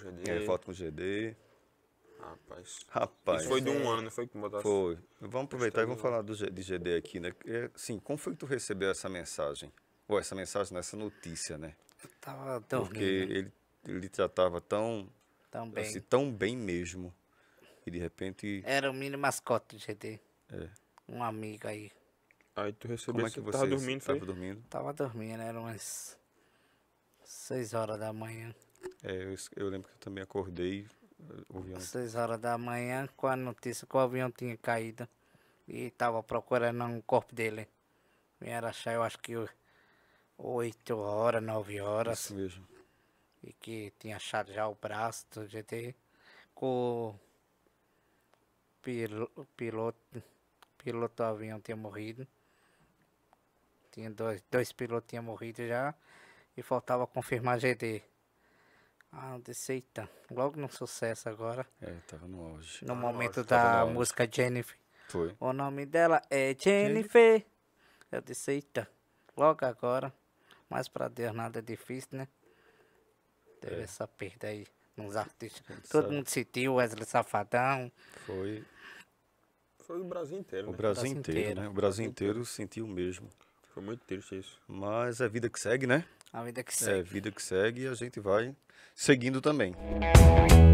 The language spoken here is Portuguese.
com o GD. foto com o GD. Rapaz. Rapaz. Isso foi de um ano, não foi que botasse? Foi. Vamos aproveitar e tá vamos falar do, de GD aqui, né? É, sim, como foi que tu recebeu essa mensagem? Ou essa mensagem, essa notícia, né? Eu tava tão Porque bem, né? ele, ele tratava tão... Tão assim, bem. Assim, tão bem mesmo. E de repente... Era o mini mascote do GD. É. Um amigo aí. Aí tu recebeu... Como é que você tava dormindo, foi? Tava dormindo? Tava dormindo, eram umas... Seis horas da manhã. É, eu, eu, lembro que eu também acordei eh, Às Seis horas da manhã com a notícia que o avião tinha caído e estava procurando um corpo dele. era achar, eu acho que oito horas, nove horas. Isso mesmo. E que tinha achado já o braço do GT com o pil, piloto, piloto do avião tinha morrido. Tinha dois, dois pilotos tinham morrido já e faltava confirmar GT. Ah, Deceita. Logo no sucesso agora. É, tava no auge. No ah, momento auge, da no música Jennifer. Foi. O nome dela é Jennifer. Jennifer. Eu é disse, eita, logo agora. Mas pra Deus nada é difícil, né? Teve é. essa perda aí nos artistas. Todo sabe. mundo sentiu, Wesley Safadão. Foi. Foi o Brasil inteiro, né? O Brasil, Brasil inteiro, inteiro, né? O Brasil inteiro sentiu mesmo. Foi muito triste isso. Mas é vida que segue, né? A vida que é segue. É vida que segue e a gente vai seguindo também. Música